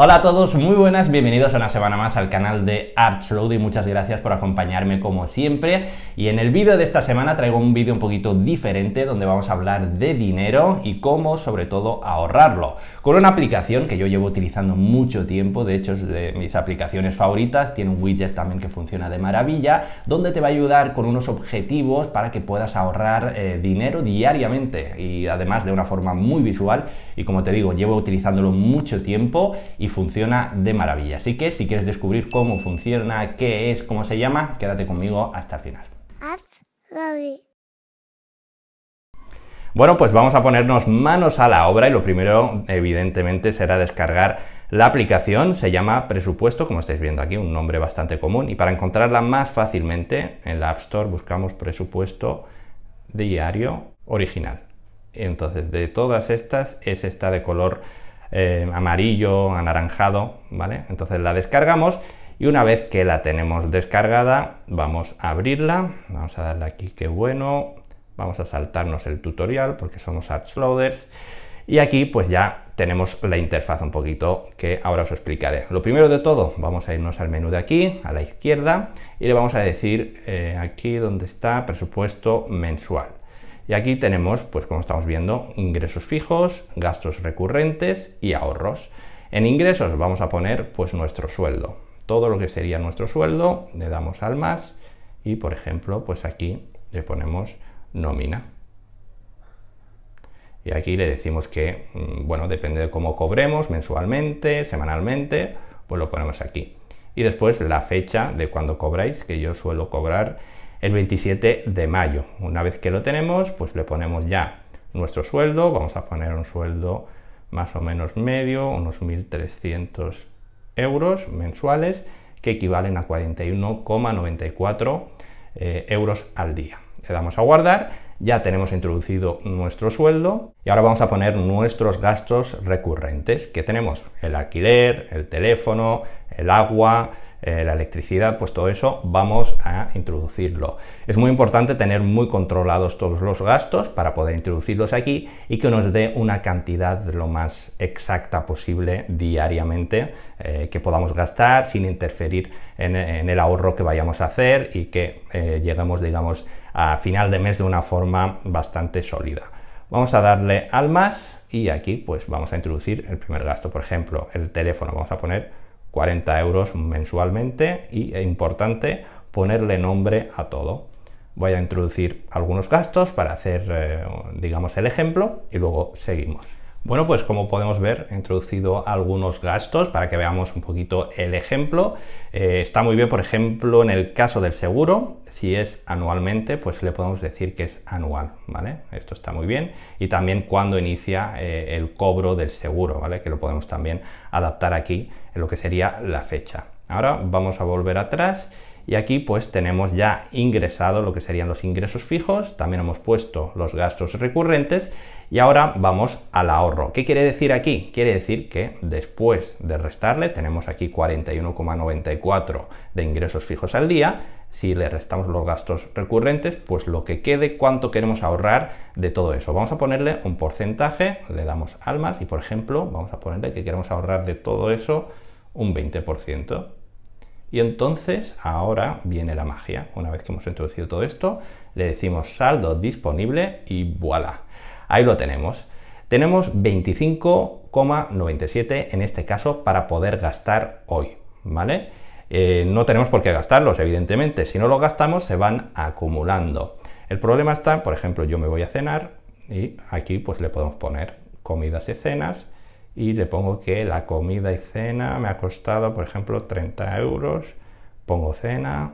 Hola a todos, muy buenas, bienvenidos una semana más al canal de Archload y muchas gracias por acompañarme como siempre. Y en el vídeo de esta semana traigo un vídeo un poquito diferente donde vamos a hablar de dinero y cómo sobre todo ahorrarlo. Con una aplicación que yo llevo utilizando mucho tiempo, de hecho es de mis aplicaciones favoritas, tiene un widget también que funciona de maravilla, donde te va a ayudar con unos objetivos para que puedas ahorrar eh, dinero diariamente y además de una forma muy visual y como te digo, llevo utilizándolo mucho tiempo y funciona de maravilla. Así que si quieres descubrir cómo funciona, qué es, cómo se llama, quédate conmigo hasta el final. Bueno, pues vamos a ponernos manos a la obra y lo primero, evidentemente, será descargar la aplicación se llama Presupuesto, como estáis viendo aquí, un nombre bastante común, y para encontrarla más fácilmente en la App Store buscamos Presupuesto Diario Original. Entonces, de todas estas es esta de color eh, amarillo, anaranjado, ¿vale? Entonces la descargamos y una vez que la tenemos descargada, vamos a abrirla, vamos a darle aquí que bueno, vamos a saltarnos el tutorial porque somos Loaders. y aquí pues ya tenemos la interfaz un poquito que ahora os explicaré. Lo primero de todo, vamos a irnos al menú de aquí, a la izquierda, y le vamos a decir eh, aquí donde está presupuesto mensual. Y aquí tenemos, pues como estamos viendo, ingresos fijos, gastos recurrentes y ahorros. En ingresos vamos a poner pues nuestro sueldo. Todo lo que sería nuestro sueldo, le damos al más y por ejemplo, pues aquí le ponemos nómina. Y aquí le decimos que, mm, bueno, depende de cómo cobremos mensualmente, semanalmente, pues lo ponemos aquí. Y después la fecha de cuando cobráis, que yo suelo cobrar el 27 de mayo. Una vez que lo tenemos, pues le ponemos ya nuestro sueldo, vamos a poner un sueldo más o menos medio, unos 1.300 euros mensuales, que equivalen a 41,94 eh, euros al día. Le damos a guardar, ya tenemos introducido nuestro sueldo y ahora vamos a poner nuestros gastos recurrentes que tenemos, el alquiler, el teléfono, el agua, eh, la electricidad, pues todo eso vamos a introducirlo. Es muy importante tener muy controlados todos los gastos para poder introducirlos aquí y que nos dé una cantidad lo más exacta posible diariamente eh, que podamos gastar sin interferir en, el ahorro que vayamos a hacer y que eh, lleguemos, digamos, a final de mes de una forma bastante sólida. Vamos a darle al más y aquí pues vamos a introducir el primer gasto, por ejemplo, el teléfono, vamos a poner 40 euros mensualmente y, importante, ponerle nombre a todo. Voy a introducir algunos gastos para hacer, eh, digamos, el ejemplo y luego seguimos. Bueno, pues como podemos ver, he introducido algunos gastos para que veamos un poquito el ejemplo. Eh, está muy bien, por ejemplo, en el caso del seguro, si es anualmente, pues le podemos decir que es anual, ¿vale? Esto está muy bien. Y también cuando inicia eh, el cobro del seguro, ¿vale? Que lo podemos también adaptar aquí lo que sería la fecha. Ahora vamos a volver atrás y aquí pues tenemos ya ingresado lo que serían los ingresos fijos, también hemos puesto los gastos recurrentes y ahora vamos al ahorro. ¿Qué quiere decir aquí? Quiere decir que después de restarle tenemos aquí 41,94 de ingresos fijos al día, si le restamos los gastos recurrentes, pues lo que quede, cuánto queremos ahorrar de todo eso. Vamos a ponerle un porcentaje, le damos almas y por ejemplo vamos a ponerle que queremos ahorrar de todo eso un 20%. Y entonces ahora viene la magia. Una vez que hemos introducido todo esto, le decimos saldo disponible y voilà. Ahí lo tenemos. Tenemos 25,97 en este caso para poder gastar hoy, ¿vale? Eh, no tenemos por qué gastarlos, evidentemente. Si no los gastamos, se van acumulando. El problema está, por ejemplo, yo me voy a cenar y aquí pues le podemos poner comidas y cenas y le pongo que la comida y cena me ha costado, por ejemplo, 30 euros. Pongo cena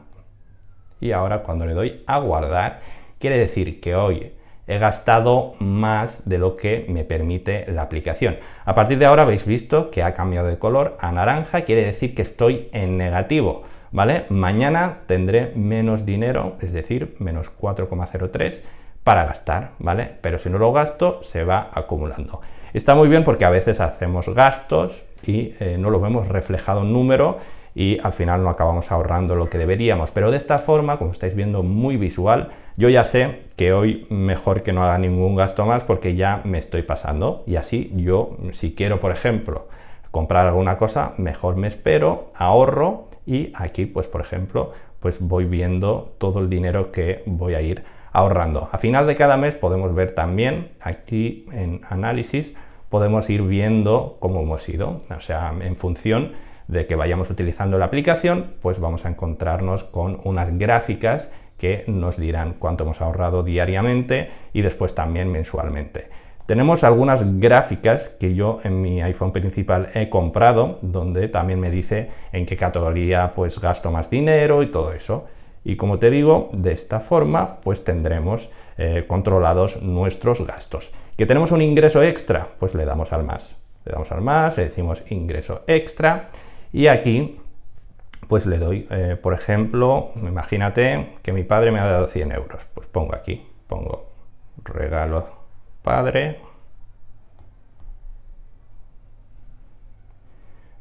y ahora cuando le doy a guardar, quiere decir que hoy he gastado más de lo que me permite la aplicación. A partir de ahora habéis visto que ha cambiado de color a naranja, quiere decir que estoy en negativo, ¿vale? Mañana tendré menos dinero, es decir, menos 4,03 para gastar, ¿vale? Pero si no lo gasto, se va acumulando. Está muy bien porque a veces hacemos gastos y eh, no lo vemos reflejado en número y al final no acabamos ahorrando lo que deberíamos. Pero de esta forma, como estáis viendo, muy visual, yo ya sé que hoy mejor que no haga ningún gasto más porque ya me estoy pasando y así yo, si quiero, por ejemplo, comprar alguna cosa, mejor me espero, ahorro y aquí, pues, por ejemplo, pues voy viendo todo el dinero que voy a ir ahorrando. A final de cada mes podemos ver también aquí en análisis podemos ir viendo cómo hemos ido, o sea, en función de que vayamos utilizando la aplicación, pues vamos a encontrarnos con unas gráficas que nos dirán cuánto hemos ahorrado diariamente y después también mensualmente. Tenemos algunas gráficas que yo en mi iPhone principal he comprado, donde también me dice en qué categoría pues gasto más dinero y todo eso. Y como te digo, de esta forma pues tendremos eh, controlados nuestros gastos. ¿Que tenemos un ingreso extra? Pues le damos al más. Le damos al más, le decimos ingreso extra y aquí, pues le doy, eh, por ejemplo, imagínate que mi padre me ha dado 100 euros. Pues pongo aquí, pongo regalo padre.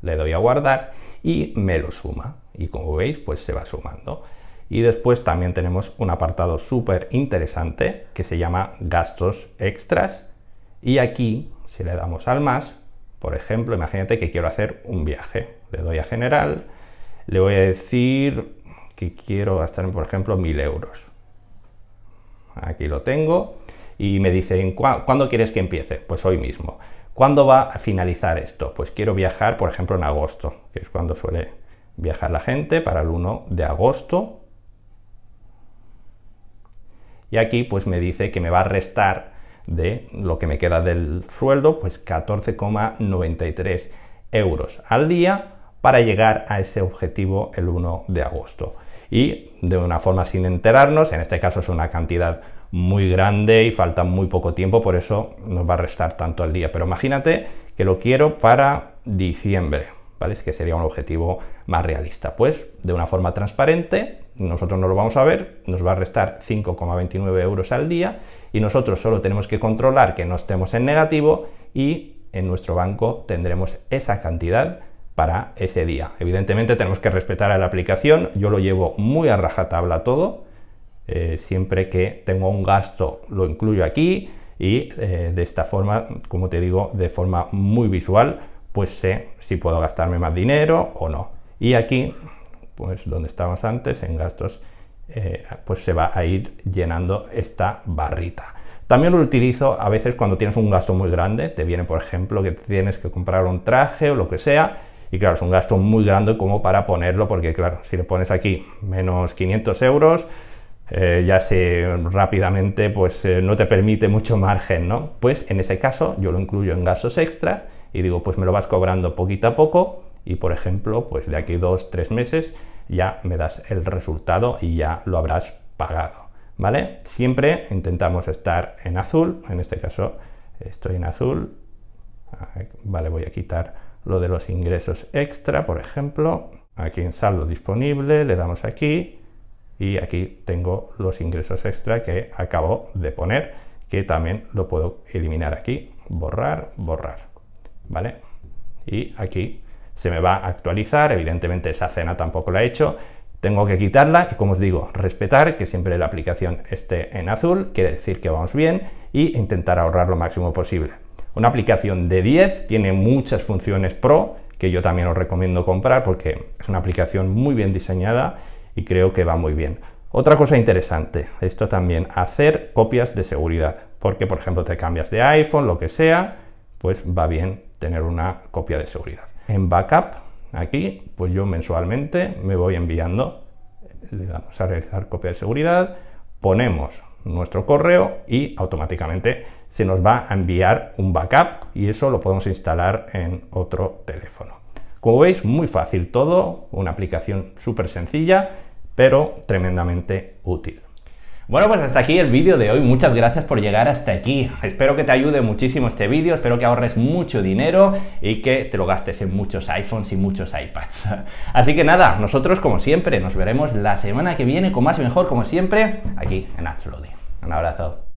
Le doy a guardar y me lo suma. Y como veis, pues se va sumando. Y después también tenemos un apartado súper interesante que se llama gastos extras. Y aquí, si le damos al más, por ejemplo, imagínate que quiero hacer un viaje. Le doy a general, le voy a decir que quiero gastar, por ejemplo, 1000 euros. Aquí lo tengo y me dice, ¿cuándo quieres que empiece? Pues hoy mismo. ¿Cuándo va a finalizar esto? Pues quiero viajar, por ejemplo, en agosto, que es cuando suele viajar la gente, para el 1 de agosto. Y aquí pues me dice que me va a restar de lo que me queda del sueldo, pues 14,93 euros al día para llegar a ese objetivo el 1 de agosto. Y de una forma sin enterarnos, en este caso es una cantidad muy grande y falta muy poco tiempo, por eso nos va a restar tanto al día. Pero imagínate que lo quiero para diciembre, ¿vale? Es que sería un objetivo más realista. Pues de una forma transparente, nosotros no lo vamos a ver, nos va a restar 5,29 euros al día y nosotros solo tenemos que controlar que no estemos en negativo y en nuestro banco tendremos esa cantidad para ese día. Evidentemente tenemos que respetar a la aplicación, yo lo llevo muy a rajatabla todo, eh, siempre que tengo un gasto lo incluyo aquí y eh, de esta forma, como te digo, de forma muy visual, pues sé si puedo gastarme más dinero o no. Y aquí, pues donde estábamos antes, en gastos, eh, pues se va a ir llenando esta barrita. También lo utilizo a veces cuando tienes un gasto muy grande, te viene por ejemplo que tienes que comprar un traje o lo que sea, y claro, es un gasto muy grande como para ponerlo, porque claro, si le pones aquí menos 500 euros, eh, ya se rápidamente pues eh, no te permite mucho margen, ¿no? Pues en ese caso yo lo incluyo en gastos extra y digo, pues me lo vas cobrando poquito a poco y por ejemplo, pues de aquí dos, tres meses ya me das el resultado y ya lo habrás pagado, ¿vale? Siempre intentamos estar en azul, en este caso estoy en azul, vale, voy a quitar lo de los ingresos extra, por ejemplo, aquí en saldo disponible, le damos aquí y aquí tengo los ingresos extra que acabo de poner, que también lo puedo eliminar aquí, borrar, borrar, ¿vale? Y aquí se me va a actualizar, evidentemente esa cena tampoco la he hecho, tengo que quitarla y como os digo, respetar que siempre la aplicación esté en azul, quiere decir que vamos bien y intentar ahorrar lo máximo posible. Una aplicación de 10 tiene muchas funciones pro que yo también os recomiendo comprar porque es una aplicación muy bien diseñada y creo que va muy bien. Otra cosa interesante, esto también, hacer copias de seguridad, porque por ejemplo te cambias de iPhone, lo que sea, pues va bien tener una copia de seguridad. En backup, aquí, pues yo mensualmente me voy enviando, le a realizar copia de seguridad, ponemos nuestro correo y automáticamente se nos va a enviar un backup y eso lo podemos instalar en otro teléfono. Como veis, muy fácil todo, una aplicación súper sencilla, pero tremendamente útil. Bueno, pues hasta aquí el vídeo de hoy. Muchas gracias por llegar hasta aquí. Espero que te ayude muchísimo este vídeo, espero que ahorres mucho dinero y que te lo gastes en muchos iPhones y muchos iPads. Así que nada, nosotros como siempre nos veremos la semana que viene con más y mejor, como siempre, aquí en upload Un abrazo.